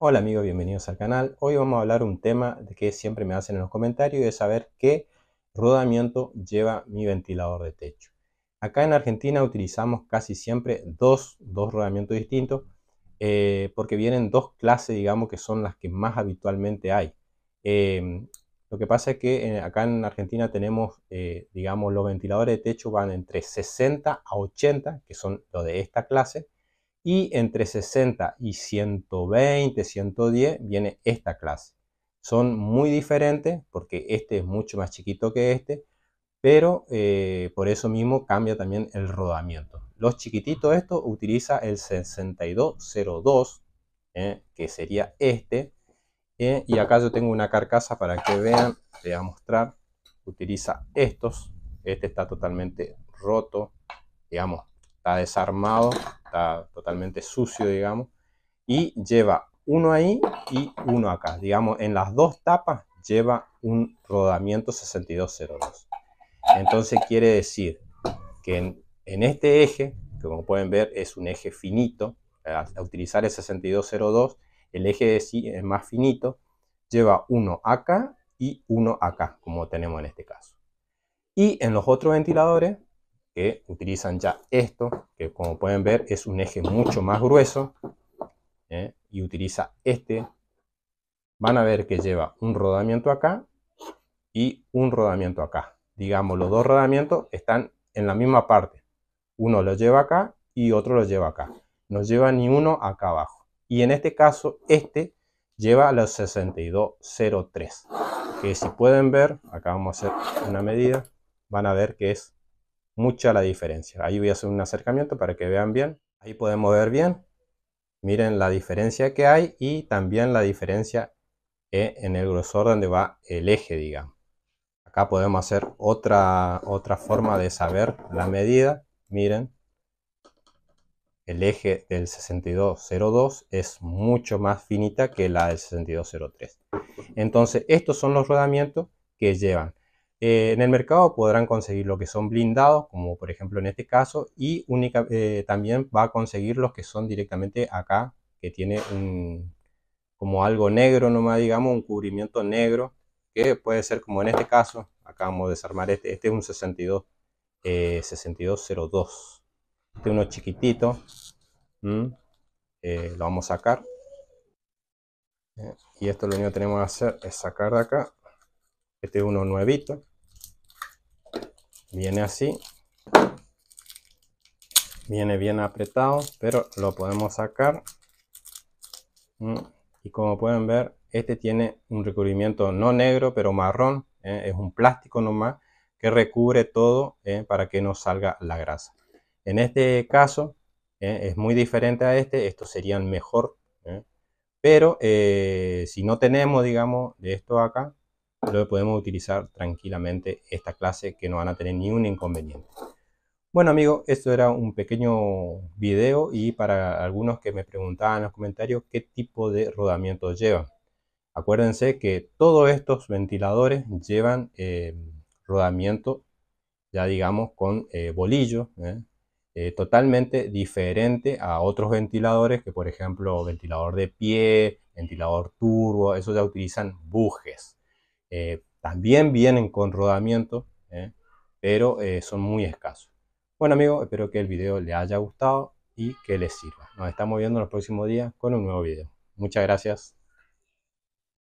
Hola amigos, bienvenidos al canal. Hoy vamos a hablar un tema de que siempre me hacen en los comentarios y es saber qué rodamiento lleva mi ventilador de techo. Acá en Argentina utilizamos casi siempre dos, rodamientos distintos eh, porque vienen dos clases, digamos, que son las que más habitualmente hay. Em, lo que pasa es que eh, acá en Argentina tenemos, eh, digamos, los ventiladores de techo van entre 60 a 80, que son los de esta clase, y entre 60 y 120, 110 viene esta clase. Son muy diferentes porque este es mucho más chiquito que este, pero eh, por eso mismo cambia también el rodamiento. Los chiquititos esto utiliza el 6202, ¿eh? que sería este, ¿eh? y acá yo tengo una carcasa para que vean, les voy a mostrar, utiliza estos, este está totalmente roto, digamos, desarmado, está totalmente sucio, digamos, y lleva uno ahí y uno acá. Digamos, en las dos tapas lleva un rodamiento 6202. Entonces quiere decir que en, este eje, que como pueden ver es un eje finito, a utilizar el 6202, el eje de es más finito, lleva uno acá y uno acá, como tenemos en este caso. Y en los otros ventiladores utilizan ya esto, que como pueden ver es un eje mucho más grueso ¿eh? y utiliza este, van a ver que lleva un rodamiento acá y un rodamiento acá. Digamos, los dos rodamientos están en la misma parte. Uno lo lleva acá y otro lo lleva acá. No lleva ni uno acá abajo. Y en este caso, este lleva a los 6203. Que si pueden ver, acá vamos a hacer una medida, van a ver que es mucha la diferencia. Ahí voy a hacer un acercamiento para que vean bien. Ahí podemos ver bien. Miren la diferencia que hay y también la diferencia en el grosor donde va el eje, digamos. Acá podemos hacer otra, otra forma de saber la medida. Miren, el eje del 6202 es mucho más finita que la del 6203. Entonces, estos son los rodamientos que llevan eh, en el mercado podrán conseguir lo que son blindados, como por ejemplo en este caso, y eh, también va a conseguir los que son directamente acá, que tiene un, como algo negro nomás, digamos, un cubrimiento negro, que puede ser como en este caso, Acá vamos a desarmar este, este es un 6202, eh, este es uno chiquitito, lo vamos a sacar, y esto lo único que tenemos que hacer es sacar de acá este es uno nuevito. Viene así. Viene bien apretado, pero lo podemos sacar. Mm. Y como pueden ver, este tiene un recubrimiento no negro, pero marrón. Eh. Es un plástico nomás que recubre todo eh, para que no salga la grasa. En este caso, eh, es muy diferente a este. Estos serían mejor. Pero si no tenemos, digamos, de esto acá, lo podemos utilizar tranquilamente esta clase que no van a tener ni un inconveniente. Bueno amigos, esto era un pequeño video y para algunos que me preguntaban en los comentarios qué tipo de rodamiento llevan. Acuérdense que todos estos ventiladores llevan eh, rodamiento, ya digamos, con eh, bolillo, ¿eh? totalmente diferente a otros ventiladores que por ejemplo ventilador de pie, ventilador turbo, eso ya utilizan bujes. Eh, también vienen con rodamiento, ¿eh? pero eh, son muy escasos. Bueno amigos, espero que el video les haya gustado y que les sirva. Nos estamos viendo en los próximos días con un nuevo video. Muchas gracias.